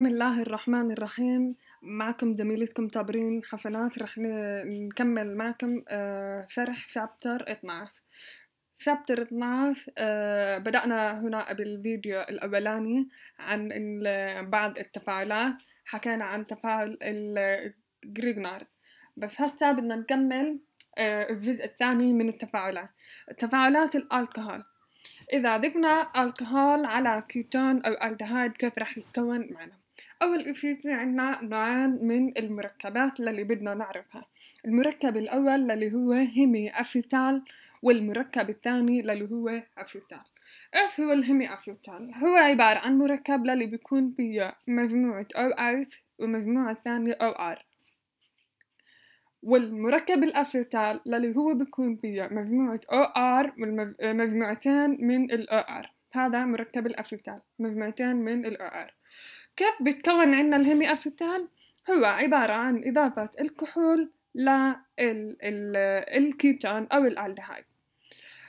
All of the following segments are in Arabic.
بسم الله الرحمن الرحيم معكم زميلتكم تابرين حفنات رح نكمل معكم آه، فرح شابتر 12 شابتر 12 آه، بدأنا هنا بالفيديو الأولاني عن بعض التفاعلات حكينا عن تفاعل الجريجنار بس هسا بدنا نكمل آه، الجزء الثاني من التفاعلات تفاعلات الألكهول إذا ضفنا الكهول على كيتون أو الدهايد كيف رح يتكون معنا أول إشي في عنا نوعان من المركبات للي بدنا نعرفها المركب الأول للي هو هيمي أفيتال والمركب الثاني للي هو أفيتال إيش هو الهيمي أفيتال؟ هو عبارة عن مركب للي بيكون فيه مجموعة أو أيث ومجموعة ثانية أو آر والمركب الأفيتال للي هو بيكون فيه مجموعة أو آر والمجموعتين من الأو آر هذا مركب الأفيتال مجموعتين من الأو آر كيف بتكون عنا الهيمي أرفيتال؟ هو عبارة عن إضافة الكحول للكيتون أو الألدهايد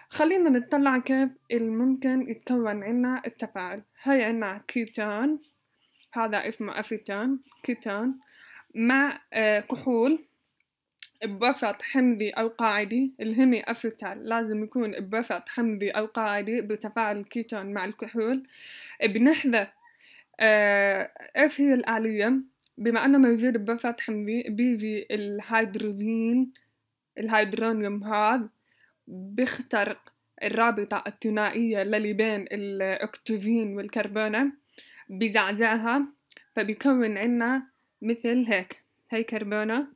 خلينا نطلع كيف الممكن يتكون عنا التفاعل هاي عنا كيتون هذا اسمه أفيتون كيتون مع آه، كحول بوسط حمضي أو قاعدي الهيمي أفيتال لازم يكون بوسط حمضي أو قاعدي بتفاعل الكيتون مع الكحول بنحذف إيش آه، هي الآلية؟ بما أنه موجود بفتح حمضي بيجي الهيدروجين الهيدرونيوم هذا بيخترق الرابطة الثنائية للي بين الأكتوفين والكربونة بزعزعها فبيكون عنا مثل هيك هي كربونة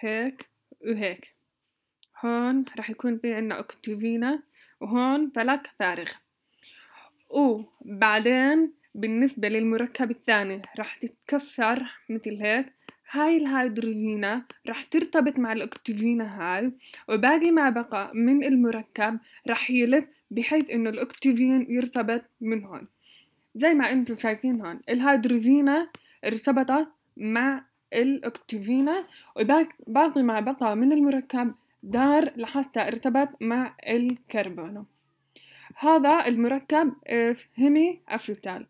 هيك وهيك هون راح يكون في عنا أكتوفينة وهون فلك فارغ وبعدين بالنسبة للمركب الثاني رح تتكسر مثل هيك هاي الهيدروجينة رح ترتبط مع الأكسجينة هاي وباقي ما بقى من المركب رح يلف بحيث إنه الأكسجين يرتبط من هون زي ما انتم شايفين هون الهيدروجينة ارتبطت مع الأكسجينة وباقي ما بقى من المركب دار لحتى ارتبط مع الكربون هذا المركب هيمي أفريتال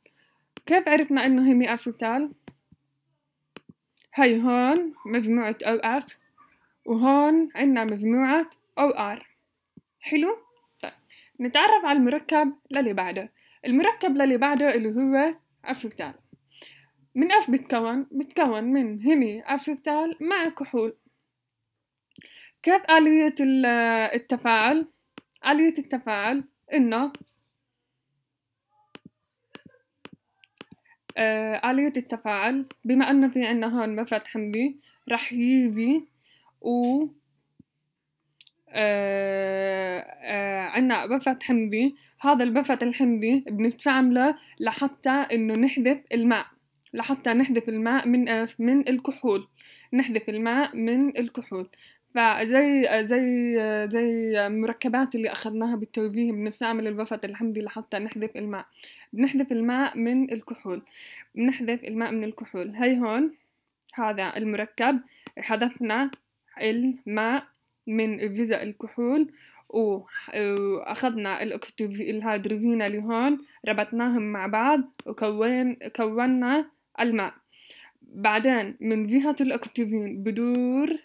كيف عرفنا انه هي مئة مثال هاي هون مجموعة او اف وهون عنا مجموعة او ار حلو طيب نتعرف على المركب للي بعده المركب للي بعده اللي هو افشفتال من اف بتكون بتكون من همي افشفتال مع كحول كيف آلية التفاعل آلية التفاعل إنه آه، آلية التفاعل بما أنه في عنا هون مفات حمدي رح يجي و آه، آه، عنا بفت حمضي هذا البفت الحمضي بنستعمله لحتى انه نحذف الماء لحتى نحذف الماء من من الكحول نحذف الماء من الكحول فزي زي زي المركبات اللي اخذناها بالتوجيه بنستعمل الوفد الحمضي لحتى نحذف الماء بنحذف الماء من الكحول بنحذف الماء من الكحول هي هون هذا المركب حذفنا الماء من جزء الكحول واخذنا الهيدروجين اللي هون ربطناهم مع بعض وكون كونا الماء بعدين من جهة الاكتوفين بدور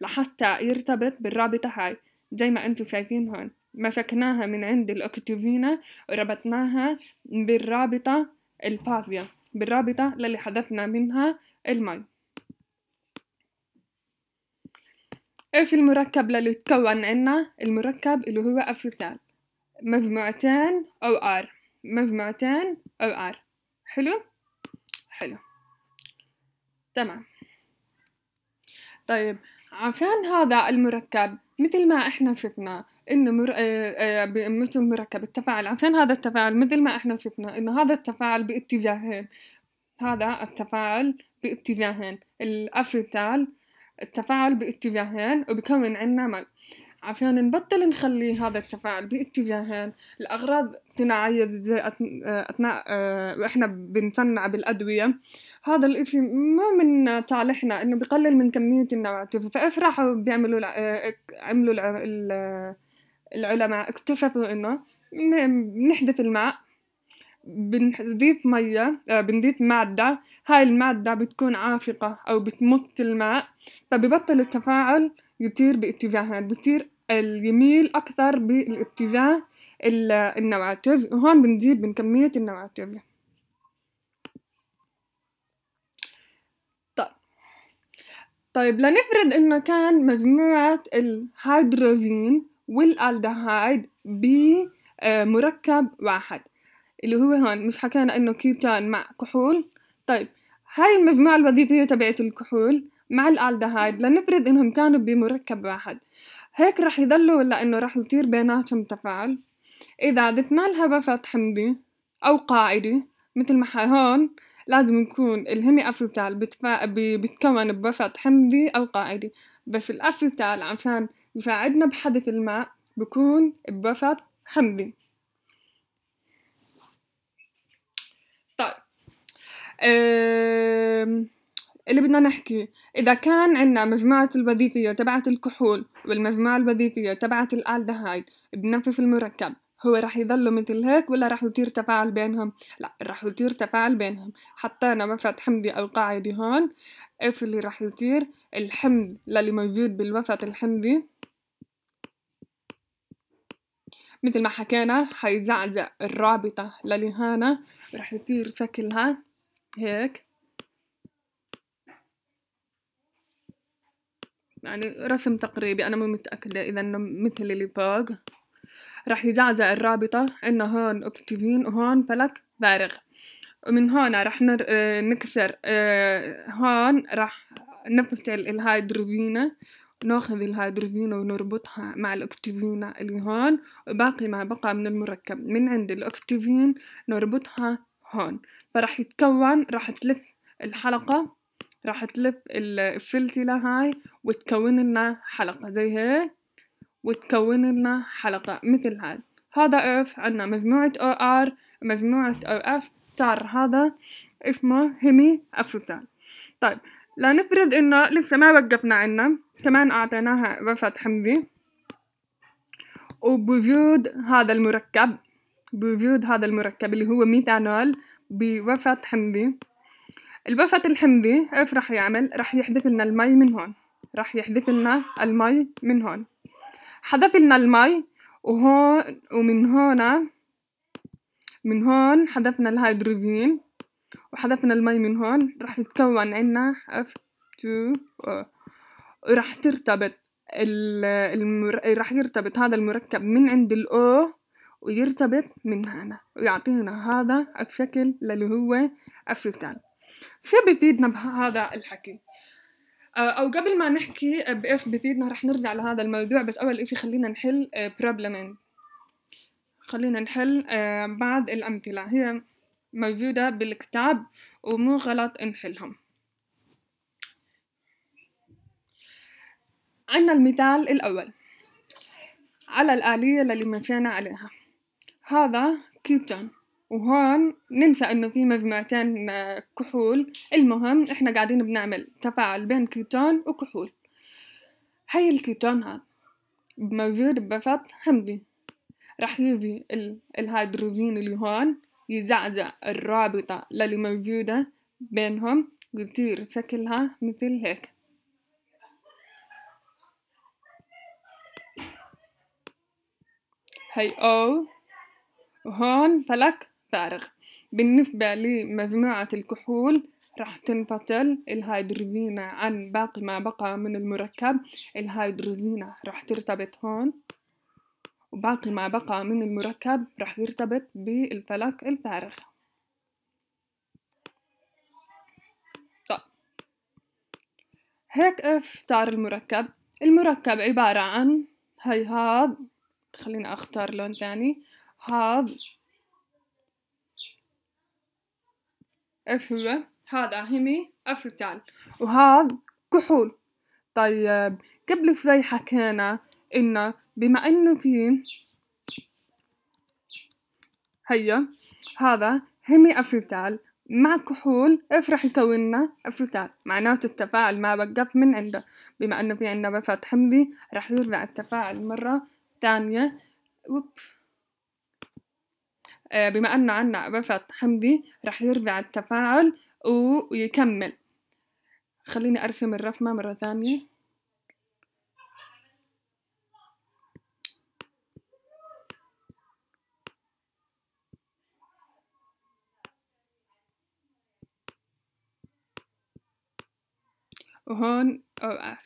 لحتى يرتبط بالرابطة هاي زي ما انتو شايفين هون مسكناها من عند الأكتوفينا وربطناها بالرابطة الفاضية بالرابطة اللي حذفنا منها المي ايش المركب اللي تكون عنا المركب اللي هو السلسال مجموعتين او ار مجموعتين او ار حلو حلو تمام طيب عشان هذا المركب مثل ما احنا شفنا انه مر... آه، آه، مثل مركب التفاعل عشان هذا التفاعل مثل ما احنا شفنا انه هذا التفاعل باتجاهين هذا التفاعل باتجاهين الافرتال التفاعل باتجاهين وبكون عنا مل عشان نبطل نخلي هذا التفاعل باتجاهين الأغراض زي أثناء وإحنا آه، بنصنع بالأدوية هذا الإشي ما من صالحنا إنه بقلل من كمية النواتف فإيش راحوا بيعملوا آه، عملوا العلماء اكتشفوا إنه بنحدث الماء بنضيف مية آه، بنضيف مادة هاي المادة بتكون عافقة أو بتمط الماء فببطل التفاعل يطير باتجاهات بيطير يميل أكثر بالاتجاه النواتج وهون بنزيد من كمية النواتج طيب طيب لنفرض إنه كان مجموعة الهيدروجين والالدهايد بمركب واحد اللي هو هون مش حكينا إنه كيتان مع كحول طيب هاي المجموعة الوظيفية تبعت الكحول مع الالدهايد لنفرض انهم كانوا بمركب واحد هيك رح يضلوا ولا انه رح يطير بيناتهم تفاعل اذا ضفنا لها بفات حمضي او قاعدي مثل ما هون لازم يكون الهيمي افيتال بتفا... بيتكون بوسط حمضي او قاعدي بس الافيتال عشان يساعدنا بحذف الماء بكون بوسط حمضي طيب أم... اللي بدنا نحكي إذا كان عنا مجموعة الوظيفية تبعت الكحول والمجموعة الوظيفية تبعت الالدهايد بنفس المركب هو رح يضلوا مثل هيك ولا رح يصير تفاعل بينهم لا رح يصير تفاعل بينهم حطينا وسط حمضي أو قاعدي هون إيش اللي رح يصير الحمض للي موجود بالوسط الحمضي مثل ما حكينا حيزعزع الرابطة للهانة رح يصير شكلها هيك يعني رسم تقريبي أنا مو متأكدة إذا إنه مثل اللي فوق راح يزعزع الرابطة إنه هون أكتيفين وهون فلك فارغ ومن هون راح نر... آه، نكسر آه، هون راح نفصل الهيدروفينا ناخذ الهيدروفينا ونربطها مع الأكتيفينة اللي هون وباقي ما بقى من المركب من عند الأكتيفين نربطها هون فراح يتكون راح تلف الحلقة راح تلف الفلتي هاي وتكون لنا حلقة زي هيك وتكون لنا حلقة مثل هاي هذا اف عندنا مجموعة او ار مجموعة او اف صار هذا اسمه هيمي افوتال طيب لنفرض انه لسه ما وقفنا عنا كمان اعطيناها رفعت حمضي وبوجود هذا المركب بوجود هذا المركب اللي هو ميثانول برفعت حمضي البفت الحمضي كيف رح يعمل رح يحذف لنا المي من هون رح يحذف لنا المي من هون حذف لنا المي وهون ومن هون من هون حذفنا الهيدروجين وحذفنا المي من هون رح يتكون عنا F2O رح ترتبط المر... رح يرتبط هذا المركب من عند الأو ويرتبط من هنا ويعطينا هذا الشكل اللي هو الفتان شو بفيدنا بهذا الحكي آه، او قبل ما نحكي بايش بفيدنا رح نرجع لهذا الموضوع بس اول شيء خلينا نحل بروبلمين آه، خلينا نحل آه، بعض الامثله هي موجوده بالكتاب ومو غلط نحلهم عنا المثال الأول على الآلية اللي مشينا عليها هذا كيتون وهون ننسى انه في مجموعتين آه، كحول المهم احنا قاعدين بنعمل تفاعل بين كيتون وكحول هاي الكيتون هاد موجود بفت حمضي رح يجي ال... الهيدروجين اللي هون يزعزع الرابطة للي موجودة بينهم ويصير شكلها مثل هيك هاي او وهون فلك فارغ بالنسبة لمجموعة الكحول راح تنفصل الهيدروزينة عن باقي ما بقى من المركب الهيدروزينة راح ترتبط هون وباقي ما بقى من المركب راح يرتبط بالفلك الفارغ طيب هيك اف صار المركب المركب عبارة عن هي هاد خليني اختار لون تاني هاد هو؟ هذا همي افيتال وهذا كحول طيب قبل شوي حكينا إنه بما إنه في هيا هذا همي افيتال مع كحول ايش رح يكون لنا الفتال معناته التفاعل ما وقف من عنده بما انه في عندنا بساط حمضي رح يرجع التفاعل مرة تانية وبف آه، بما أنه عنا أبان حمدي رح يرفع التفاعل ويكمل خليني أرسم الرسمة مرة ثانية وهون أوقف آه،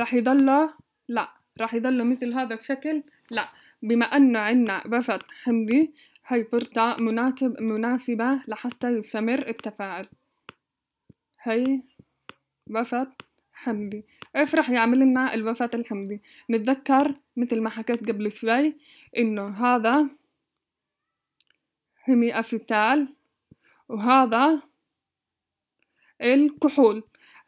راح يضله لا راح يضله مثل هذا الشكل لا بما أنه عنا رفض حمضي هاي فرصة مناسب مناسبة لحتى يستمر التفاعل هاي رفض حمضي ايش رح يعمل لنا الوفاة الحمضي نتذكر مثل ما حكيت قبل شوي انه هذا هيمي اسيتال وهذا الكحول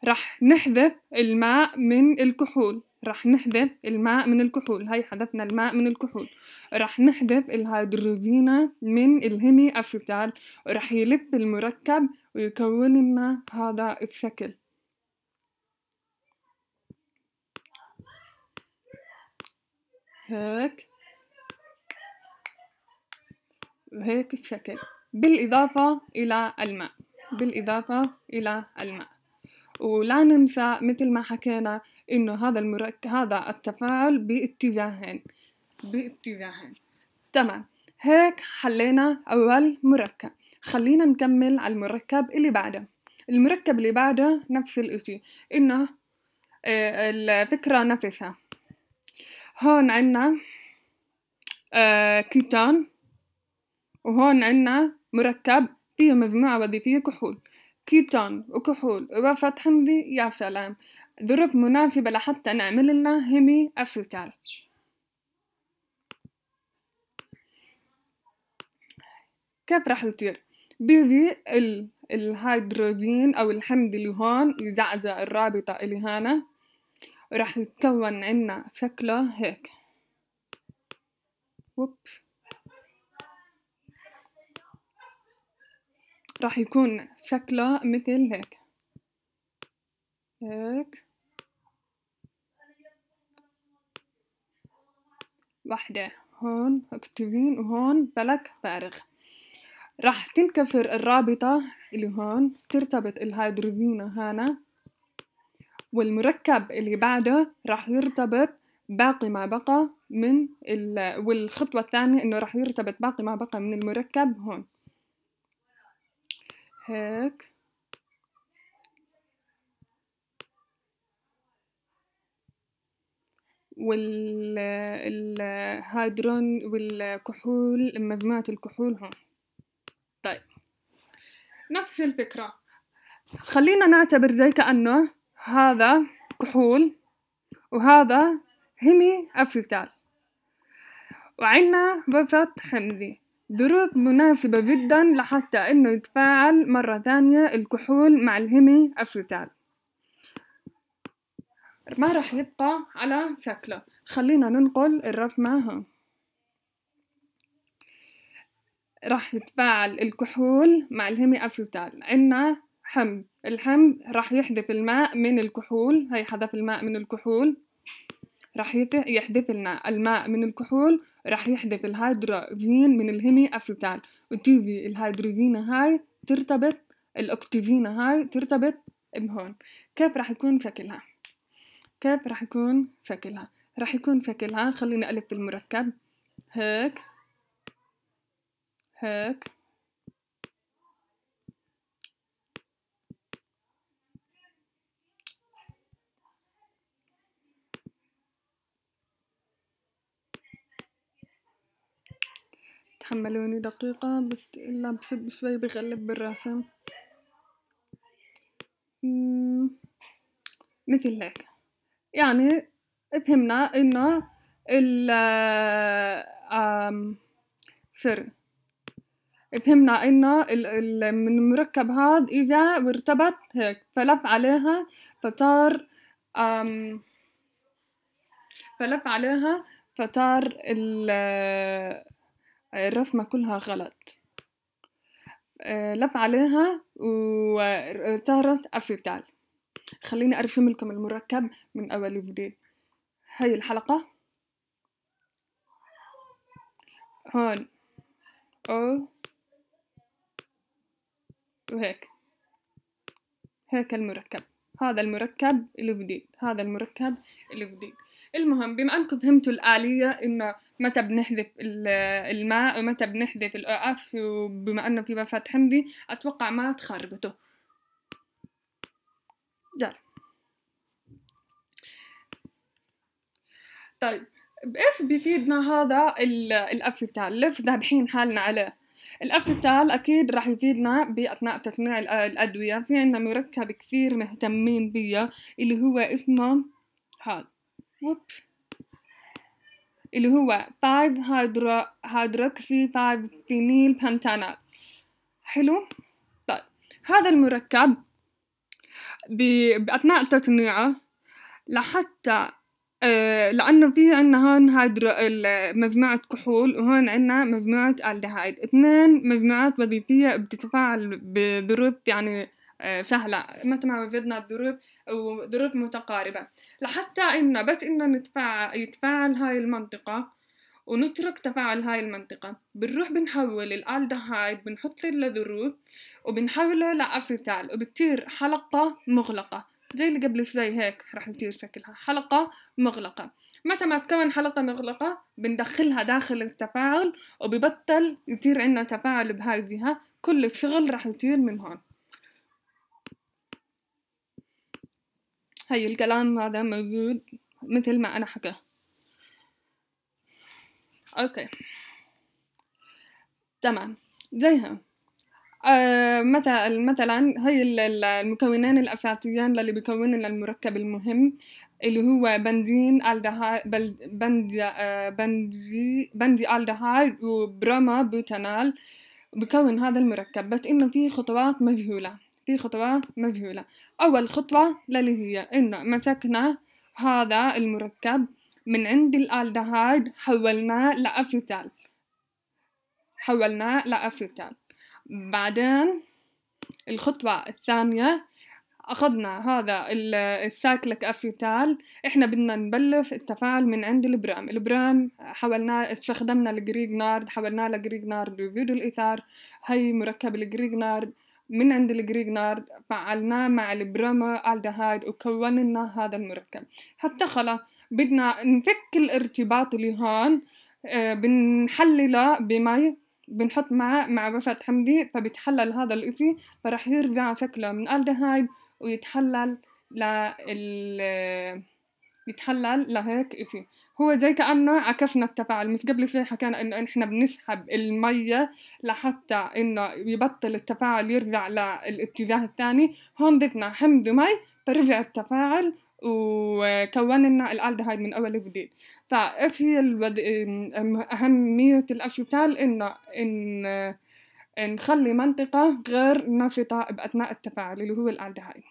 رح نحذف الماء من الكحول راح نحذف الماء من الكحول هاي حذفنا الماء من الكحول راح نحذف الهيدروجين من الهيمي أسيتال راح يلف المركب ويكون لنا هذا الشكل هيك وهيك الشكل بالإضافة إلى الماء بالإضافة إلى الماء ولا ننسى مثل ما حكينا انه هذا المرك... هذا التفاعل باتجاهين باتجاهين تمام هيك حلينا اول مركب خلينا نكمل على المركب اللي بعده المركب اللي بعده نفس الاشي انه آه، الفكرة نفسها هون عنا آه، كيتون وهون عنا مركب فيه مجموعة وظيفية كحول كيتون وكحول ووفاة حمدي يا سلام ظروف مناسبة لحتى نعمل لنا هيمي أفوتال كيف راح يصير بيجي ال... الهيدروجين أو الحمض اللي هون يزعزع الرابطة اللي هنا وراح يتكون عنا شكله هيك راح يكون شكله مثل هيك هيك واحدة هون مكتوبين وهون بلك فارغ راح تنكفر الرابطة اللي هون ترتبط الهيدروجين هنا والمركب اللي بعده راح يرتبط باقي ما بقى من ال... والخطوة الثانية انه راح يرتبط باقي ما بقى من المركب هون هيك الهيدرون والكحول مجموعة الكحول هون طيب نفس الفكرة خلينا نعتبر زي كأنه هذا كحول وهذا هيمي أفريتال وعندنا بفت حمضي ظروف مناسبة جدا لحتى إنه يتفاعل مرة ثانية الكحول مع الهيمي أفروتال ما راح يبقى على شكله خلينا ننقل الرسمة هون راح يتفاعل الكحول مع الهيمي أفروتال عنا حمض الحمض راح يحذف الماء من الكحول هي حذف الماء من الكحول راح يحذف لنا الماء من الكحول راح يحدث الهيدروجين من الهيمي أفيتال وتيجي الهيدروجين هاي ترتبط الأكتيفين هاي ترتبط بهون كيف راح يكون شكلها كيف راح يكون شكلها راح يكون شكلها خليني ألف المركب هيك هيك حملوني دقيقة بس إلا بسب شوي بغلب بالرافع مثل هيك يعني فهمنا إنه ال فر فهمنا إنه من المركب هذا إذا ارتبط هيك فلف عليها فصار فلف عليها فصار ال الرسمة كلها غلط آه، لف عليها وصارت أفيتال خليني أرسم لكم المركب من أول وجديد هاي الحلقة هون أو وهيك هيك المركب هذا المركب الجديد هذا المركب الجديد المهم بما انكم فهمتوا الاليه انه متى بنحذف الماء ومتى بنحذف الاعف وبما انه في مفات حمضي اتوقع ما تخربطوا يلا طيب بإيش بيفيدنا هذا الأفيتال لف ذابحين حالنا عليه الأفيتال أكيد راح يفيدنا بأثناء تصنيع الأدوية في عندنا مركب كثير مهتمين بيا اللي هو اسمه هذا ووب اللي هو 5 هيدرو هيدروكسي 5 فينيل بنتانال حلو طيب هذا المركب بأثناء تصنيعه لحتى آه لأنه في عنا هون هيدرو مجموعة كحول وهون عنا مجموعة ألدهايد اثنين مجموعات وظيفية بتتفاعل بظروف يعني فهلا ما بدنا الظروف وظروف متقاربة لحتى إنه بس إنه نتفاعل يتفاعل هاي المنطقة ونترك تفاعل هاي المنطقة بنروح بنحول الالدهايد بنحط للظروف وبنحوله لأسيتال وبتصير حلقة مغلقة زي اللي قبل شوي هيك رح تصير شكلها حلقة مغلقة متى ما تكون حلقة مغلقة بندخلها داخل التفاعل وببطل يصير عندنا تفاعل بهاي الجهة كل الشغل رح يصير من هون هاي الكلام هذا موجود مثل ما أنا حكاه أوكي تمام زيها آه مثلا مثلا هاي المكونين الأساسيين اللي بيكون المركب المهم اللي هو بنزين الدهايد آه، بنزي بنزي بنزي الدهايد وبروما بوتانال بكون هذا المركب بس إنه في خطوات مجهولة في خطوات مجهولة أول خطوة للي هي إنه مسكنا هذا المركب من عند الالدهايد حولناه لأسيتال حولناه لأسيتال بعدين الخطوة الثانية أخذنا هذا الساكلك أسيتال إحنا بدنا نبلش التفاعل من عند البرام البرام حولناه استخدمنا الجريج نارد حولناه لجريج نارد الإثار هي مركب الجريج نارد من عند الجريجنارد فعلناه مع ألدهايد وكوننا هذا المركب حتى خلاص بدنا نفك الارتباط اللي هون آه، بنحلله بمي بنحط مع مع وفات حمدي فبتحلل هذا الإفي فرح يرجع شكله من الدهايد ويتحلل لل يتحلل لهيك إشي هو زي كأنه عكسنا التفاعل مش قبل شوي حكينا إنه إحنا بنسحب المية لحتى إنه يبطل التفاعل يرجع للاتجاه الثاني هون ضفنا حمض ومي فرجع التفاعل وكون لنا الالدهايد من اول وجديد فايش هي الود... اهميه الاشوتال انه ان نخلي منطقه غير نشطه باثناء التفاعل اللي هو الالدهايد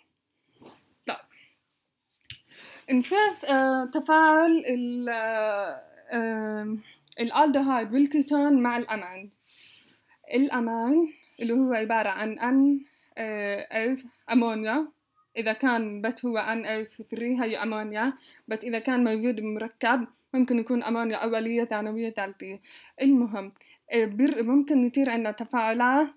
الفيث آه، تفاعل آه، الالدهايد والكيتون مع الأمان الأمان اللي هو عبارة عن أن ألف آه، أمونيا إذا كان بت هو أن ألف ثري هي أمونيا بت إذا كان موجود مركب ممكن يكون أمونيا أولية ثانوية ثالثية المهم ممكن يصير عندنا تفاعلات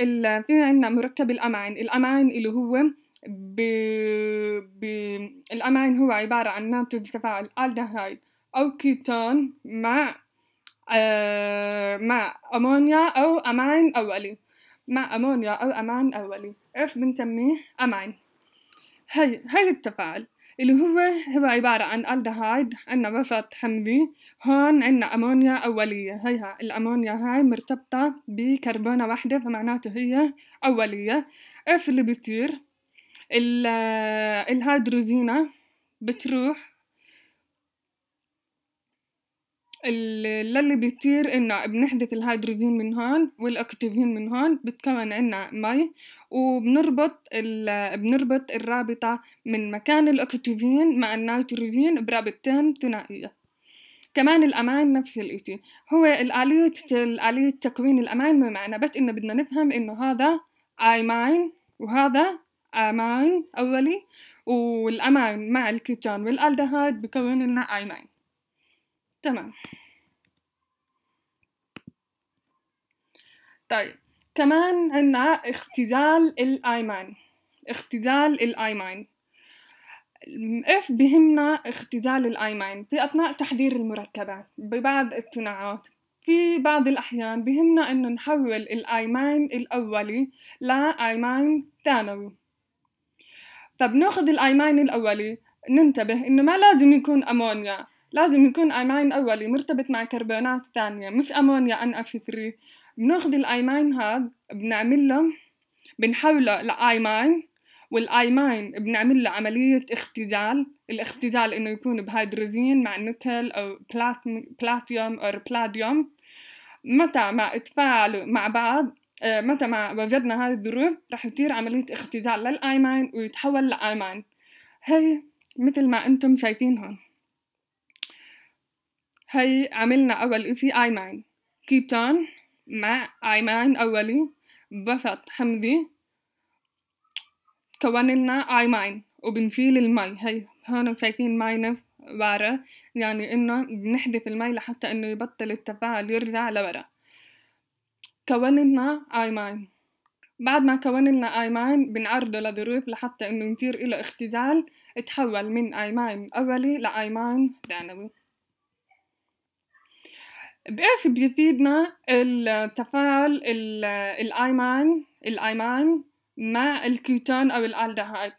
اللي في عندنا مركب الأمعن الأمعن اللي هو بالأمين هو عبارة عن ناتج تفاعل ألدهايد أو كيتون مع آه مع أمونيا أو أمين أولي مع أمونيا أو أمين أولي إيش بنسميه أمين هي هي التفاعل اللي هو هو عبارة عن ألدهايد عندنا وسط حمضي هون عندنا أمونيا أولية هيها الأمونيا هاي مرتبطة بكربونة واحدة فمعناته هي أولية إيش اللي بيصير الهيدروزينة بتروح اللي بيصير انه بنحذف الهيدروجين من هون والاكتيفين من هون بتكون عنا مي وبنربط بنربط الرابطة من مكان الاكتيفين مع النيتروجين برابطتين ثنائية كمان الأمان نفس الإشي هو الآلية الآلية تكوين الأمان ما معنى بس إنه بدنا نفهم إنه هذا أي ماين وهذا أمين أولي والأمين مع الكيتان والألدهايد بكون لنا أيمين تمام طيب كمان عنا اختزال الأيمان اختزال الأيمان اف بهمنا اختزال الايمين في اثناء تحضير المركبات ببعض الصناعات في بعض الاحيان بهمنا انه نحول الايمين الاولي لايمين ثانوي طب ناخذ الايماين الاولي ننتبه انه ما لازم يكون امونيا لازم يكون ايماين اولي مرتبط مع كربونات ثانيه مش امونيا ان اف 3 بناخذ الايماين هاد بنعمل له بنحوله لايماين والايماين بنعمل له عملية اختزال الاختزال انه يكون بهيدروجين مع نيكل او بلاتيوم او بلاديوم متى ما اتفاعلوا مع بعض آه، متى ما وجدنا هاي الظروف رح تصير عملية اختزال للأيمان ويتحول لأيمان هي مثل ما انتم شايفين هون هي عملنا أول إشي أيمان كيتون مع أيمان أولي بسط حمضي كون لنا أيمان وبنشيل المي هي هون شايفين ماينة ورا يعني انه بنحذف المي لحتى انه يبطل التفاعل يرجع لورا كون لنا اي ماين بعد ما كون لنا اي ماين بنعرضه لظروف لحتى انه يصير له اختزال تحول من اي ماين اولي لاي ماين ثانوي بقف بيفيدنا التفاعل الآي ماين مع الكيتون او الالدهايد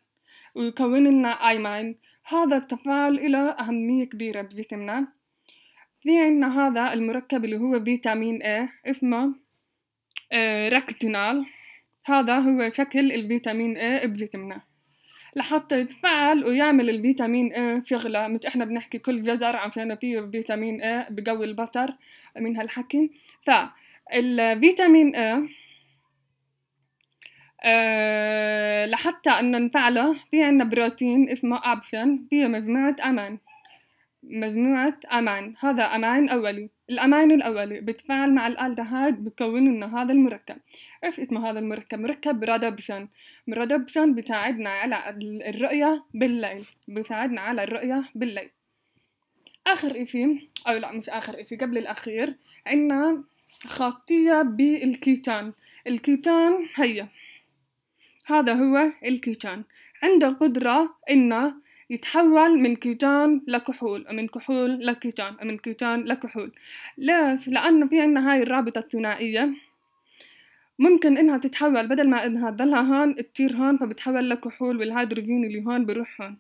ويكون لنا ماين هذا التفاعل له أهمية كبيرة بجسمنا في عنا هذا المركب اللي هو فيتامين A اسمه آه، راكتينال هذا هو شكل الفيتامين A بجسمنا لحتى يتفعل ويعمل الفيتامين A شغلة مش احنا بنحكي كل جزر عشان فيه فيتامين A بقوي البصر من هالحكي فالفيتامين A أه لحتى انه نفعله في عنا بروتين اسمه ابشن فيه مجموعة امان مجموعة امان هذا امان اولي الأمين الأولي بتفاعل مع الألدهايد بكون لنا هذا المركب إيش اسمه هذا المركب؟ مركب رادبشن رادبشن بيساعدنا على الرؤية بالليل بيساعدنا على الرؤية بالليل آخر إشي أو لا مش آخر إشي قبل الأخير عنا خاطية بالكيتان الكيتان هي هذا هو الكيتان عنده قدرة إنه يتحول من كيتان لكحول ومن كحول لكيتان ومن كيتان لكحول ليش؟ لأنه في عنا هاي الرابطة الثنائية ممكن إنها تتحول بدل ما إنها تضلها هون تطير هون فبتحول لكحول والهيدروجين اللي هون بروح هون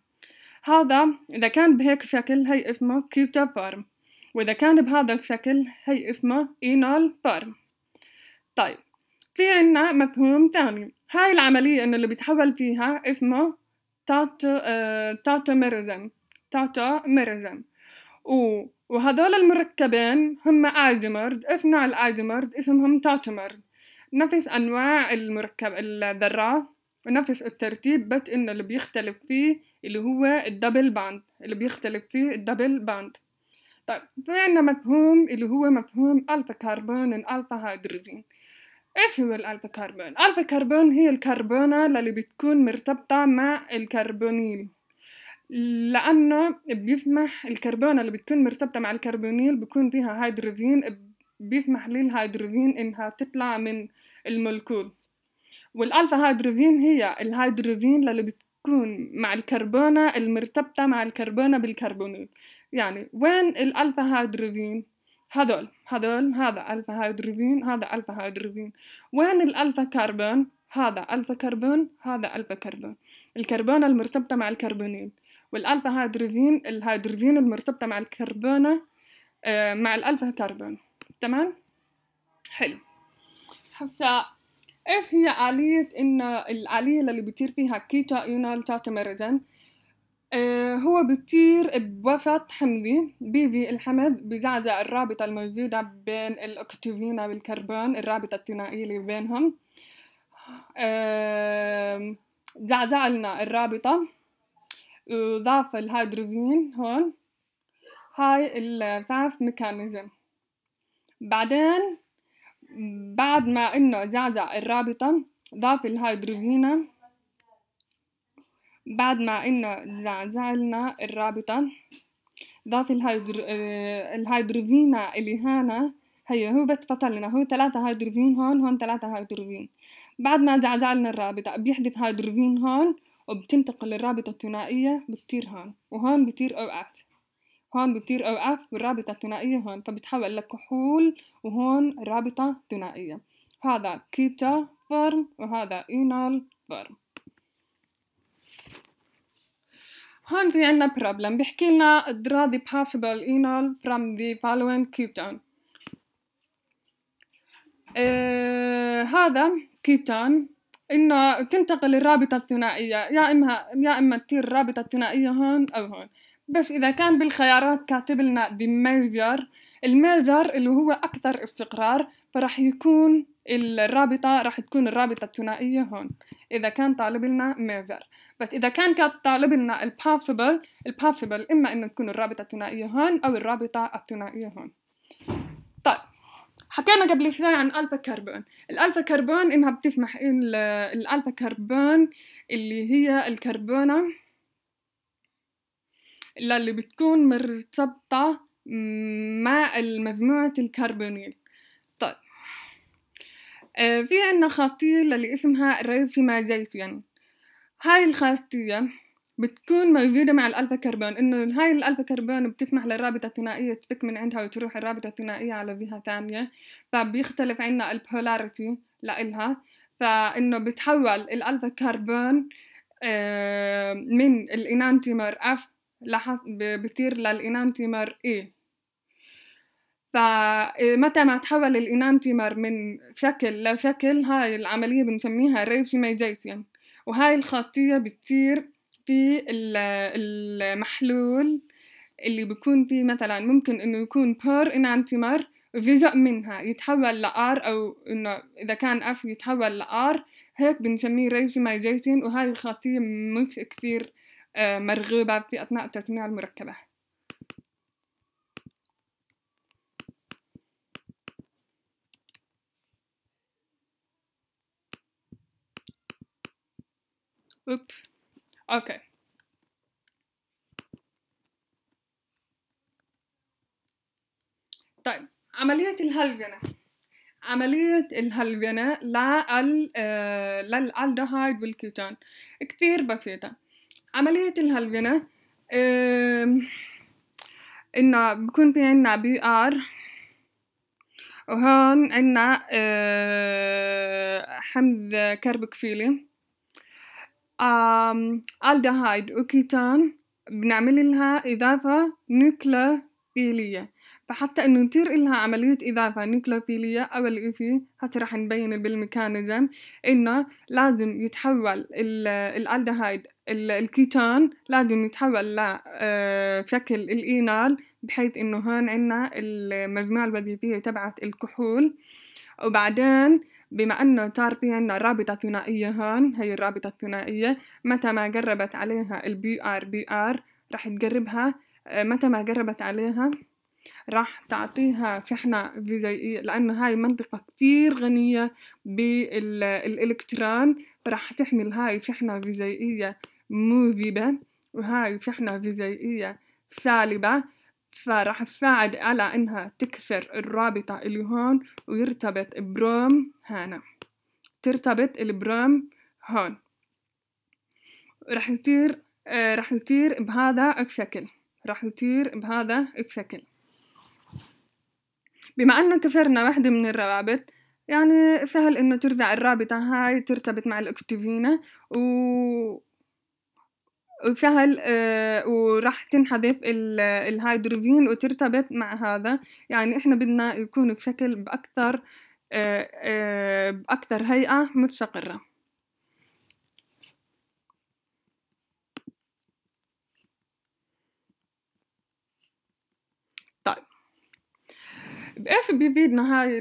هذا إذا كان بهيك شكل هي اسمه كيتا فارم وإذا كان بهذا الشكل هي اسمه إينول فارم طيب في عنا مفهوم تاني هاي العملية إنه اللي بيتحول فيها اسمه تاتوميرزم آه، تاتوميرزم و وهذول المركبين هم ايزومرز اثنى الايزومرز اسمهم تاتومرز نفس انواع المركب الذرات ونفس الترتيب بس انه اللي بيختلف فيه اللي هو الدبل باند اللي بيختلف فيه الدبل باند طيب في عنا مفهوم اللي هو مفهوم الفا كربون الفا هيدروجين ايش هو الالفا كربون؟ الالفا كربون هي الكربونة اللي بتكون مرتبطة مع الكربونيل لأنه بيسمح الكربونة اللي بتكون مرتبطة مع الكربونيل بيكون فيها هيدروجين بيسمح للهيدروجين إنها تطلع من المولكول والألفا هيدروجين هي الهيدروجين اللي بتكون مع الكربونة المرتبطة مع الكربونة بالكربونيل يعني وين الألفا هيدروجين؟ هدول هذول هذا الفا هيدروجين هذا الفا هيدروجين وين الالفا كربون هذا الفا كربون هذا الفا كربون الكربونه المرتبطه مع الكربونيل والالفا هيدروجين الهيدروجين المرتبطه مع الكربونه آه، مع الالفا كربون تمام حلو ف ايش هي آلية انه الآلية اللي بتصير فيها كيتا يونال تاتمردن آه، هو بيطير بوفاة حمضي بيفي الحمض بزعزع الرابطة الموجودة بين الأكتوفينا والكربون الرابطة الثنائية اللي بينهم زعزع لنا الرابطة وضاف الهيدروجين هون هاي الفاف ميكانيزم بعدين بعد ما انه زعزع الرابطة ضاف الهيدروجين بعد ما إنه زعلنا الرابطة ضاف الهيدر... الهيدروفينا اللي هانا هي هو بس فصلنا هو ثلاثة هيدروفين هون هون ثلاثة هيدروفين بعد ما زعزعلنا الرابطة بيحذف هيدروفين هون وبتنتقل الرابطة الثنائية بتطير هون وهون بتطير أو أف هون بتطير أو أف والرابطة الثنائية هون فبتحول لكحول وهون رابطة ثنائية هذا كيتا فورم وهذا إينال فورم هون في عنا problem بيحكي لنا draw the possible enol from the following ketone آه هذا كيتون انه تنتقل الرابطة الثنائية يا اما يا اما تصير الرابطة الثنائية هون او هون بس اذا كان بالخيارات كاتب لنا the major الميجر اللي هو اكثر استقرار فراح يكون الرابطة راح تكون الرابطة الثنائية هون إذا كان طالب لنا ميجر بس إذا كان كانت طالب لنا البوسيبل possible إما إنه تكون الرابطة الثنائية هون أو الرابطة الثنائية هون طيب حكينا قبل شوي عن الفا كربون الالفا كربون انها بتسمح الالفا كربون اللي هي الكربونه اللي بتكون مرتبطه مع المجموعة الكربونيل طيب آه، في عنا خطير اللي اسمها يعني. هاي الخاصية بتكون موجودة مع الألفا كربون إنه هاي الألفا كربون بتسمح للرابطة الثنائية تفك من عندها وتروح الرابطة الثنائية على جهة ثانية فبيختلف عنا البولاريتي لإلها فإنه بتحول الألفا كربون آه، من الإنانتيمر اف بصير للإنانتيمر اي فمتى ما تحول الإنانتيمر من شكل لشكل هاي العملية بنسميها ريفيميزيشن وهاي الخاطية في المحلول اللي بيكون فيه مثلا ممكن انه يكون بور انانتيمر جزء منها يتحول لآر أو إنه إذا كان أف يتحول لآر هيك بنسميه مايجيتين وهاي الخاطية مش كثير آه، مرغوبة في أثناء تصنيع المركبات Oop. Okay. طيب عملية الهلجنة عملية الهلجنة لل آه، للألدهايد والكيتون كثير بسيطة عملية الهلجنة إنه بكون في عنا بي آر وهون عنا آه، حمض كربكفيلي الدهايد وكيتان بنعمل لها إضافة نوكلوفيلية فحتى إنه يصير إلها عملية إضافة نوكلوفيلية أول إشي حتى رح نبين بالميكانيزم إنه لازم يتحول الألدهايد الكيتون لازم يتحول لشكل آه، الإينال بحيث إنه هون عنا المجموعة الوظيفية تبعت الكحول وبعدين بما أنه تعرفي أن عنا رابطة ثنائية هون هي الرابطة الثنائية متى ما قربت عليها البي ار بي ار راح تقربها آه، متى ما قربت عليها راح تعطيها فحنة فيزيائية e، لأنه هاي منطقة كتير غنية بالإلكترون فراح تحمل هاي فحنة فيزيائية e موذبة وهاي فحنة فيزيائية سالبة فراح تساعد على إنها تكسر الرابطة اللي هون ويرتبط بروم هنا ترتبط البروم هون راح نطير آه راح يطير بهذا الشكل راح نطير بهذا الشكل بما انه كسرنا واحدة من الروابط يعني سهل انه ترجع الرابطة هاي ترتبط مع الاكتوفينا و وفعل آه، وراح تنحذف الهيدروجين وترتبط مع هذا يعني احنا بدنا يكون بشكل بأكثر آه، آه، بأكثر هيئة مستقرة طيب بإيش بيفيدنا هاي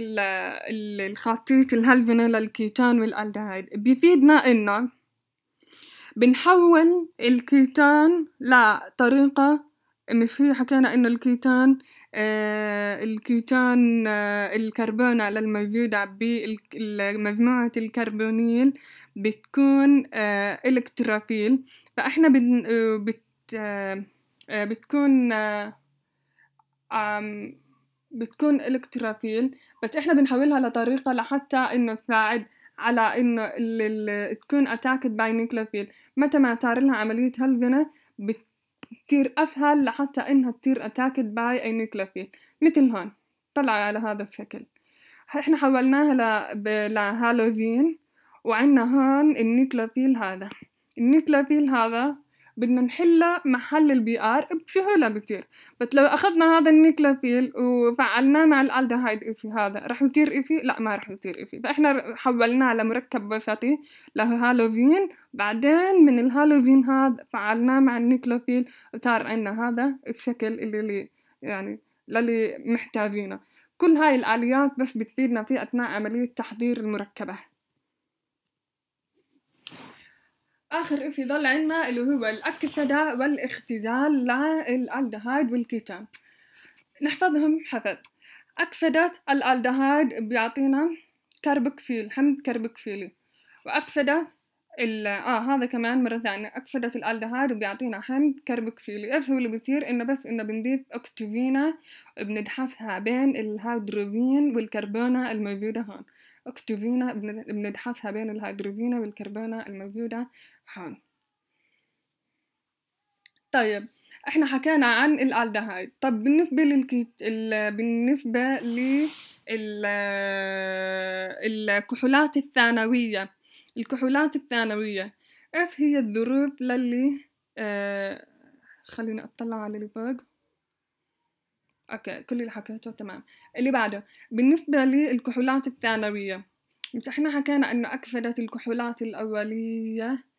الخطيط الهلفينيل الكيتان والألدهيد بيفيدنا إنه بنحول الكيتان لطريقة مش في حكينا انه الكيتان آه الكيتان آه الكربونة الموجودة بمجموعة الكربونيل بتكون آه الكتروفيل فإحنا بن آه، بت آه، آه، بتكون بتكون الكتروفيل بس إحنا بنحولها لطريقة لحتى إنه تساعد على انه تكون اتاكد باي نيكلوفيل متى ما صار لها عمليه هلفنه بتصير اسهل لحتى انها تصير اتاكد باي اي نيكلوفيل مثل هون طلع على هذا الشكل احنا حولناها ل... لهالوزين وعندنا هون النيكلوفيل هذا النيكلوفيل هذا بدنا نحلها محل البي ار بسهوله بتصير بس لو اخذنا هذا النيكلافيل وفعلناه مع الالدهايد في هذا رح يصير في لا ما رح يصير في فاحنا حولناه لمركب وسطي لهالوفين بعدين من الهالوفين هذا فعلناه مع النيكلافيل وصار عندنا هذا الشكل اللي, اللي يعني للي محتاجينه كل هاي الآليات بس بتفيدنا في أثناء عملية تحضير المركبة آخر إشي ظل عنا اللي هو الأكسدة والاختزال للألدهايد والكيتان نحفظهم حفظ أكسدة الألدهايد بيعطينا كربكسيل حمض كربكسيلي وأكسدة ال اه هذا كمان مرة ثانية أكسدة الألدهايد بيعطينا حمض كربكسيلي إيش هو اللي بيصير إنه بس إنه بنضيف أكسجينة بندحفها بين الهيدروجين والكربونة الموجودة هون أكسجينة بندحفها بين الهيدروجين والكربونة الموجودة حان طيب احنا حكينا عن الالدهايد طب بالنسبة للكيت ال... بالنسبة لل الكحولات الثانوية الكحولات الثانوية اف هي الظروف للي آه خليني اطلع على اللي فوق اوكي كل اللي حكيته تمام اللي بعده بالنسبة للكحولات الثانوية مش احنا حكينا انه اكفدت الكحولات الاولية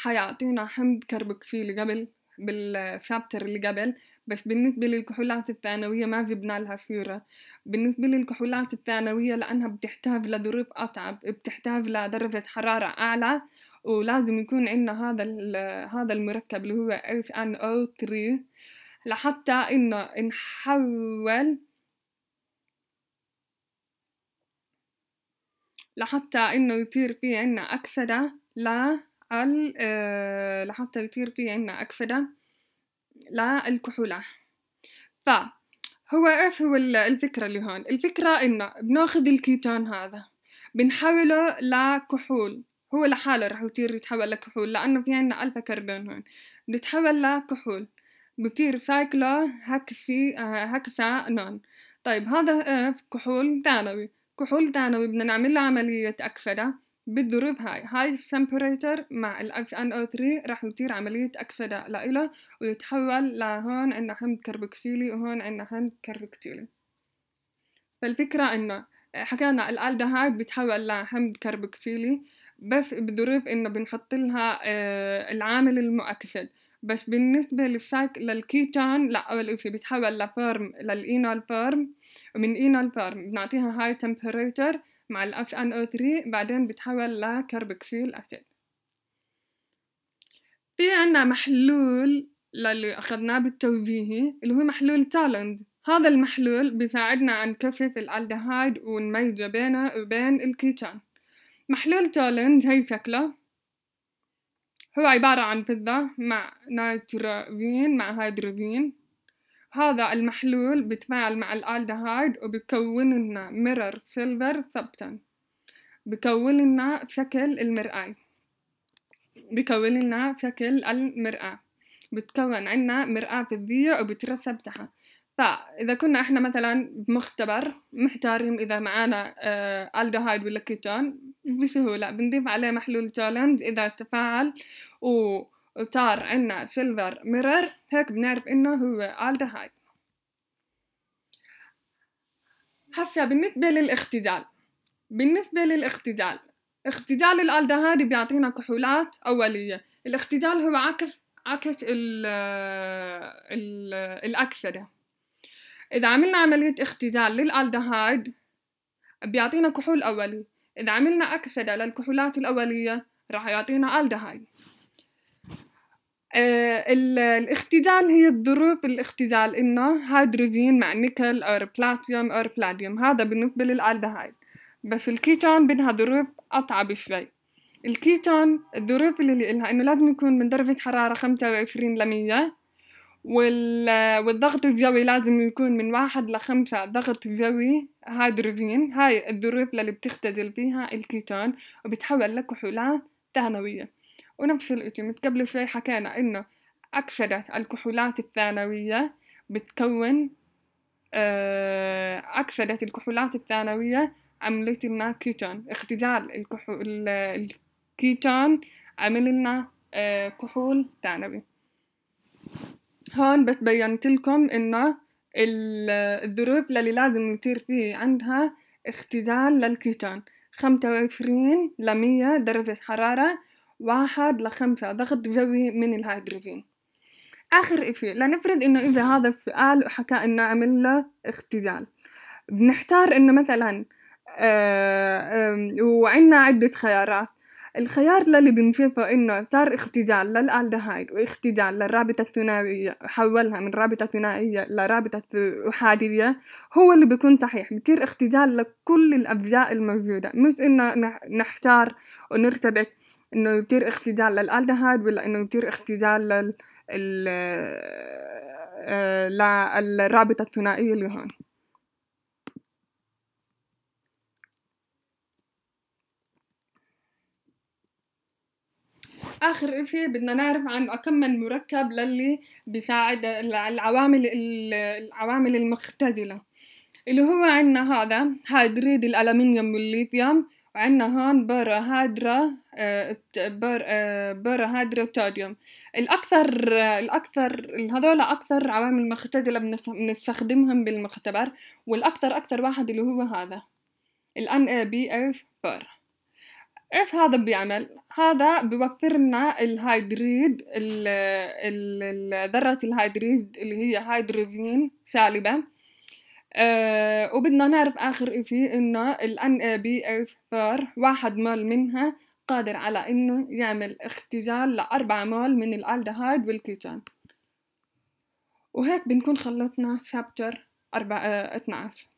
حيعطينا حمض كربوكسيل قبل بالشابتر اللي قبل بس بالنسبة للكحولات الثانوية ما جبنا لها سيرة بالنسبة للكحولات الثانوية لأنها بتحتاج لظروف أصعب بتحتاج لدرجة حرارة أعلى ولازم يكون عندنا هذا هذا المركب اللي هو FNO3 لحتى إنه نحول لحتى إنه يصير في عنا أكسدة لا ال أه لحتى يطير في عنا أكفدة للكحولة ف هو ايش هو الفكرة اللي هون الفكرة انه بناخذ الكيتون هذا بنحوله لكحول هو لحاله رح يطير يتحول لكحول لأنه في عنا ألفا كربون هون بيتحول لكحول بطير سايكلو هكفي آه، هكفا نون طيب هذا كحول ثانوي كحول ثانوي بدنا نعمل له عملية اكفده بالظروف هاي هاي التمبريتر مع ال fno 3 راح يصير عملية اكسدة لإله ويتحول لهون عنا حمض كربوكسيلي وهون عنا حمض كربوكسيلي فالفكرة انه حكينا الالدهايد بيتحول لحمض كربوكسيلي بس بظروف انه بنحط لها آه، العامل المؤكسد بس بالنسبة للسايك للكيتون لا أول شي بيتحول لفورم للإينول فورم ومن إينول فورم بنعطيها هاي تمبريتر مع ال FNO3 بعدين بتحول لكربكسيل في عنا محلول للي أخذناه بالتوجيهي اللي هو محلول تالند هذا المحلول بيساعدنا عن كفف الالدهايد ونميزه بينه وبين الكيتان محلول تالند هي شكله هو عبارة عن فضة مع نيتروفين مع هيدروفين هذا المحلول بيتفاعل مع الالدهايد وبيكون لنا ميرور سيلفر ثابتا بيكون لنا شكل المرآة بيكون لنا شكل المرآة بتكون عنا مرآة فضية وبترسب تحت فإذا كنا إحنا مثلا بمختبر محتارين إذا معانا آه، ألدهايد ولا كيتون بسهولة بنضيف عليه محلول تشالنج إذا تفاعل و وصار عنا سيلفر ميرور هيك بنعرف انه هو الدهايد هسا بالنسبة للاختدال بالنسبة للاختدال اختدال الالدهايد بيعطينا كحولات أولية الاختدال هو عكس عكس ال ال الأكسدة إذا عملنا عملية اختدال للالدهايد بيعطينا كحول أولي إذا عملنا أكسدة للكحولات الأولية راح يعطينا الدهايد آه، الاختزال هي الظروف الاختزال انه هيدروجين مع نيكل او بلاتيوم او بلاديوم هذا بالنسبه للالدهايد بس الكيتون بدها ظروف اصعب شوي الكيتون الظروف اللي لها انه لازم يكون من درجه حراره 25 ل 100 وال... والضغط الجوي لازم يكون من واحد لخمسة ضغط جوي هيدروجين هاي الظروف اللي بتختزل فيها الكيتون وبتحول لكحولات ثانويه ونفس الإشي متقبل شوي حكينا إنه أكثر الكحولات الثانوية بتكون آه، أكثر الكحولات الثانوية عملت لنا كيتون اختزال الكحول الكيتون عمل لنا آه، كحول ثانوي هون بس لكم إنه الظروف اللي لازم يصير فيه عندها اختزال للكيتون خمسة وعشرين لمية درجة حرارة واحد لخمسة ضغط جوي من الهيدروجين آخر إشي لنفرض إنه إذا هذا السؤال حكى إنه عمل له اختزال بنحتار إنه مثلا آه، وعندنا عدة خيارات الخيار اللي بنشوفه إنه صار اختزال للألدهايد واختزال للرابطة الثنائية حولها من رابطة ثنائية لرابطة أحادية هو اللي بيكون صحيح بصير اختزال لكل الأجزاء الموجودة مش إنه نحتار ونرتبك انه يثير اختزال للالدهايد ولا انه يثير اختزال لل للرابطة آه، الثنائية اللي هون آخر إشي بدنا نعرف عن كم من مركب للي بيساعد العوامل العوامل المختزله اللي هو عندنا هذا هيدريد الألمنيوم والليثيوم وعندنا هون برا هادرا آه، برا آه، هادرا توديوم الأكثر الأكثر هذول أكثر عوامل مختزله بنستخدمهم بالمختبر والأكثر أكثر واحد اللي هو هذا الان اي بي اف بار ايش هذا بيعمل هذا بيوفر لنا الهيدريد ذرة الهيدريد اللي هي هيدروجين سالبة أه وبدنا نعرف آخر إشي إنه الـ NABFR إيه واحد مول منها قادر على إنه يعمل اختزال لأربعة مول من الألدهايد والكيتون وهيك بنكون خلصنا شابتر أربعة اه 12